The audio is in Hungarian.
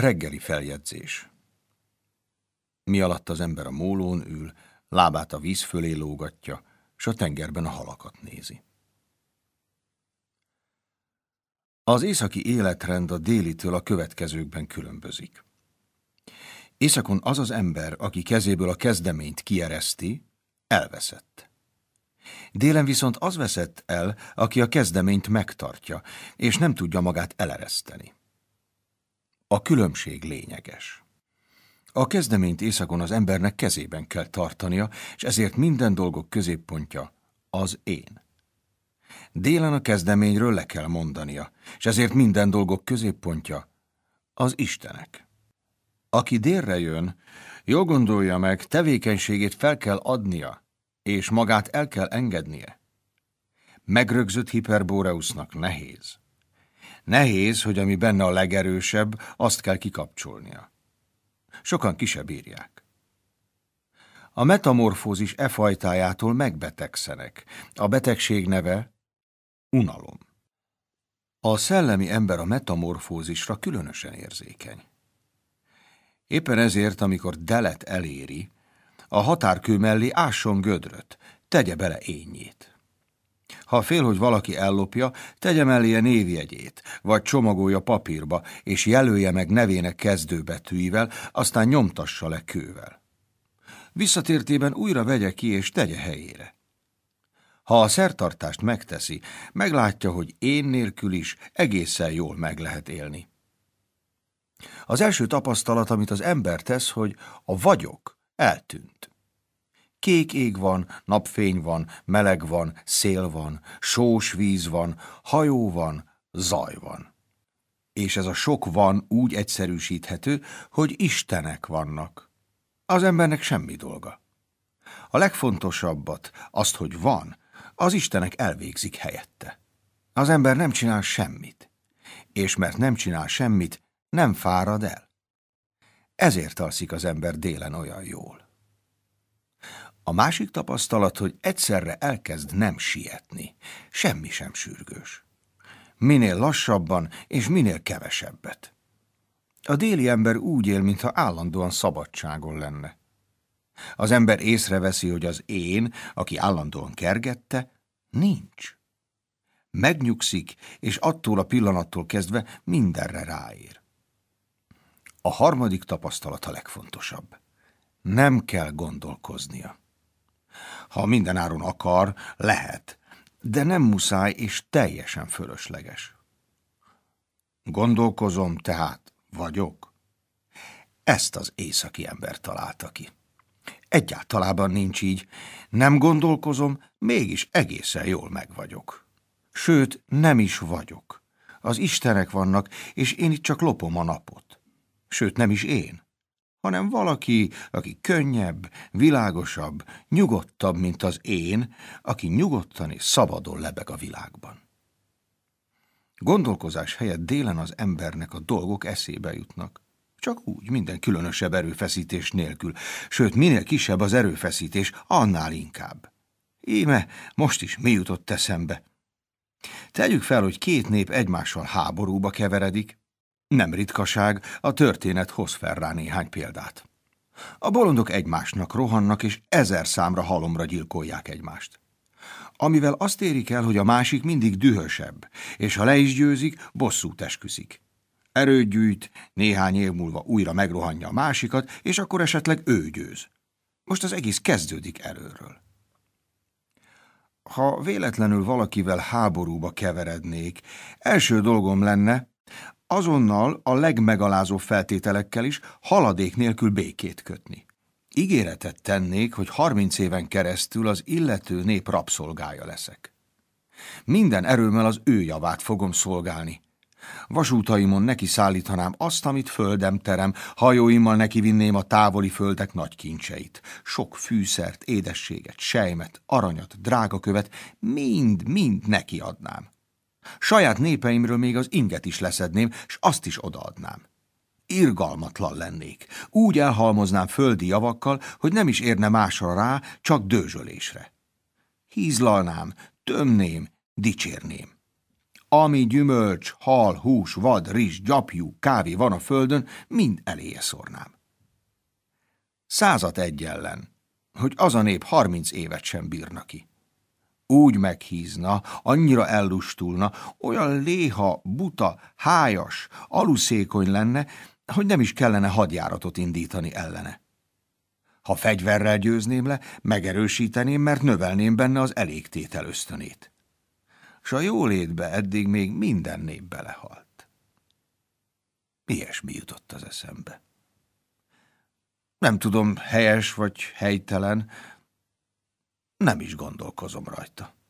Reggeli feljegyzés. Mi alatt az ember a mólón ül, lábát a víz fölé lógatja, s a tengerben a halakat nézi. Az északi életrend a délitől a következőkben különbözik. Északon az az ember, aki kezéből a kezdeményt kiereszti, elveszett. Délen viszont az veszett el, aki a kezdeményt megtartja, és nem tudja magát elereszteni. A különbség lényeges. A kezdeményt északon az embernek kezében kell tartania, és ezért minden dolgok középpontja az én. Délen a kezdeményről le kell mondania, és ezért minden dolgok középpontja az Istenek. Aki délre jön, jól gondolja meg, tevékenységét fel kell adnia, és magát el kell engednie. Megrögzött hiperbóreusnak nehéz. Nehéz, hogy ami benne a legerősebb, azt kell kikapcsolnia. Sokan ki se bírják. A metamorfózis e fajtájától megbetegszenek. A betegség neve unalom. A szellemi ember a metamorfózisra különösen érzékeny. Éppen ezért, amikor delet eléri, a határkő mellé ásson gödröt, tegye bele ényét. Ha fél, hogy valaki ellopja, tegye mellé a névjegyét, vagy csomagolja papírba, és jelölje meg nevének kezdőbetűivel, aztán nyomtassa le kővel. Visszatértében újra vegye ki és tegye helyére. Ha a szertartást megteszi, meglátja, hogy én nélkül is egészen jól meg lehet élni. Az első tapasztalat, amit az ember tesz, hogy a vagyok eltűnt. Kék ég van, napfény van, meleg van, szél van, sós víz van, hajó van, zaj van. És ez a sok van úgy egyszerűsíthető, hogy istenek vannak. Az embernek semmi dolga. A legfontosabbat, azt, hogy van, az istenek elvégzik helyette. Az ember nem csinál semmit, és mert nem csinál semmit, nem fárad el. Ezért alszik az ember délen olyan jól. A másik tapasztalat, hogy egyszerre elkezd nem sietni. Semmi sem sürgős. Minél lassabban és minél kevesebbet. A déli ember úgy él, mintha állandóan szabadságon lenne. Az ember észreveszi, hogy az én, aki állandóan kergette, nincs. Megnyugszik, és attól a pillanattól kezdve mindenre ráér. A harmadik tapasztalat a legfontosabb. Nem kell gondolkoznia. Ha minden áron akar, lehet, de nem muszáj és teljesen fölösleges. Gondolkozom tehát, vagyok. Ezt az északi ember találta ki. Egyáltalában nincs így. Nem gondolkozom, mégis egészen jól megvagyok. Sőt, nem is vagyok. Az istenek vannak, és én itt csak lopom a napot. Sőt, nem is én hanem valaki, aki könnyebb, világosabb, nyugodtabb, mint az én, aki nyugodtan és szabadon lebeg a világban. Gondolkozás helyett délen az embernek a dolgok eszébe jutnak. Csak úgy, minden különösebb erőfeszítés nélkül, sőt, minél kisebb az erőfeszítés, annál inkább. Íme, most is mi jutott eszembe? Tegyük fel, hogy két nép egymással háborúba keveredik, nem ritkaság, a történet hoz fel rá néhány példát. A bolondok egymásnak rohannak, és ezer számra halomra gyilkolják egymást. Amivel azt érik el, hogy a másik mindig dühösebb, és ha le is győzik, bosszút esküszik. Erőt gyűjt, néhány év múlva újra megrohanja a másikat, és akkor esetleg ő győz. Most az egész kezdődik előről. Ha véletlenül valakivel háborúba keverednék, első dolgom lenne, azonnal a legmegalázóbb feltételekkel is haladék nélkül békét kötni. Ígéretet tennék, hogy 30 éven keresztül az illető nép rabszolgája leszek. Minden erőmmel az ő javát fogom szolgálni. Vasútaimon neki szállítanám azt, amit földem terem, hajóimmal neki vinném a távoli földek nagy kincseit. Sok fűszert, édességet, sejmet, aranyat, drágakövet, mind-mind neki adnám. Saját népeimről még az inget is leszedném, s azt is odaadnám. Irgalmatlan lennék. Úgy elhalmoznám földi javakkal, hogy nem is érne másra rá, csak dőzsölésre. Hízlalnám, tömném, dicsérném. Ami gyümölcs, hal, hús, vad, rizs, gyapjú, kávé van a földön, mind eléje szornám. Százat egy ellen, hogy az a nép harminc évet sem bírna ki. Úgy meghízna, annyira ellustulna, olyan léha, buta, hájas, aluszékony lenne, hogy nem is kellene hadjáratot indítani ellene. Ha fegyverrel győzném le, megerősíteném, mert növelném benne az elégtétel ösztönét. S a jólétbe eddig még minden nép belehalt. Ilyesmi jutott az eszembe. Nem tudom, helyes vagy helytelen, nem is gondolkozom rajta.